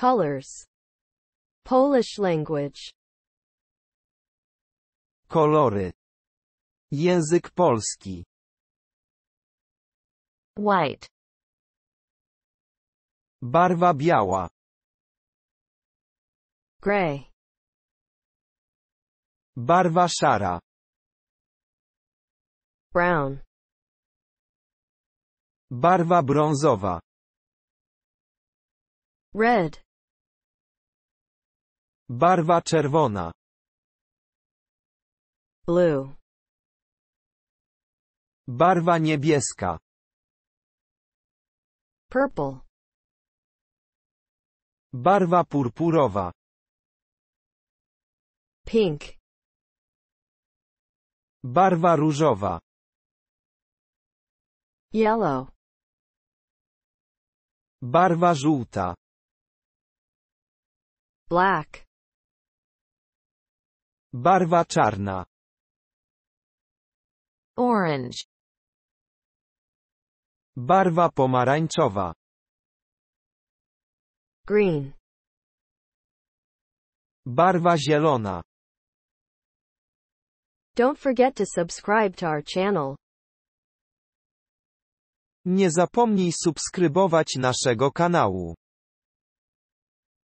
Colors Polish language Kolory Język polski White Barwa biała Gray Barwa szara Brown Barwa brązowa Red Barwa czerwona. Blue. Barwa niebieska. Purple. Barwa purpurowa. Pink. Barwa różowa. Yellow. Barwa żółta. Black. Barwa czarna. Orange. Barwa pomarańczowa. Green. Barwa zielona. Don't forget to subscribe to our channel. Nie zapomnij subskrybować naszego kanału.